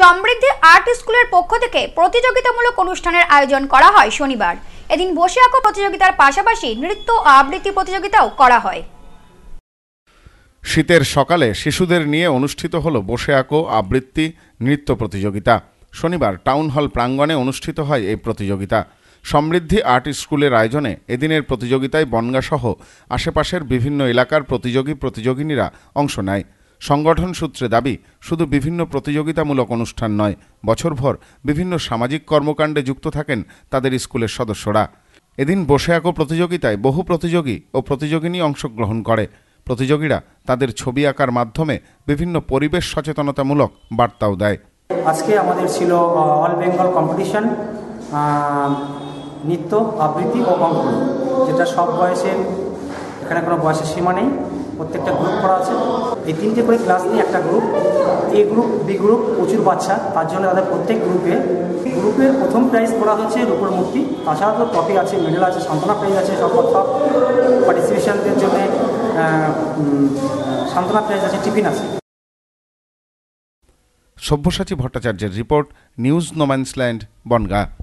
সমৃদ্ধি art স্কুলের পক্ষ থেকে প্রতিযোগিতামূলক অনুষ্ঠানের আয়োজন করা হয় শনিবার এদিন বসে আঁকো প্রতিযোগিতার পাশাপাশি নৃত্য ও আবৃত্তি প্রতিযোগিতাও করা হয় শীতের সকালে শিশুদের নিয়ে অনুষ্ঠিত হল বসে আঁকো আবৃত্তি নৃত্য প্রতিযোগিতা শনিবার টাউন হল প্রাঙ্গণে অনুষ্ঠিত হয় এই প্রতিযোগিতা সমৃদ্ধি আর্ট স্কুলের আয়োজনে এদিনের প্রতিযোগিতায় বনগাসহ আশেপাশের বিভিন্ন এলাকার প্রতিযোগী প্রতিযোগিনীরা অংশ নেয় সংগঠন সূত্রে দাবি শুধু বিভিন্ন প্রতিযোগিতামূলক অনুষ্ঠান নয় বছরভর বিভিন্ন সামাজিক কর্মকাণ্ডে যুক্ত থাকেন তাদের স্কুলের সদস্যরা এদিন বসে আঁকো প্রতিযোগিতায় বহু প্রতিযোগী ও প্রতিযোগিনী অংশগ্রহণ করে প্রতিযোগীরা তাদের ছবি আঁকার মাধ্যমে বিভিন্ন পরিবেশ সচেতনতামূলক বার্তাও দেয় আজকে আমাদের ছিল অল বেঙ্গল কম্পিটিশন নৃত্য আবৃত্তি ও অঙ্কন যেটা সব বয়সের এখানে কোনো বয়সের সীমা নেই প্রত্যেকটা গ্রুপ করা আছে এই তিনটে করে ক্লাস নিয়ে একটা group A group B group প্রচুর বাচ্চা তার জন্য তাদের প্রত্যেক গ্রুপে গ্রুপের প্রথম প্রাইজ করা হচ্ছে রূপর মূর্তি তাছাড়া তো ট্রফি আছে মেডেল আছে সান্ত্বনা প্রাইজ আছে সব কথা পার্টিসিপেশনদের জন্য সান্ত্বনা প্রাইজ আছে টিফিন আছে সব্যসাচী ভট্টাচার্যের রিপোর্ট নিউজ নোম্যান্সল্যান্ড বনগাঁ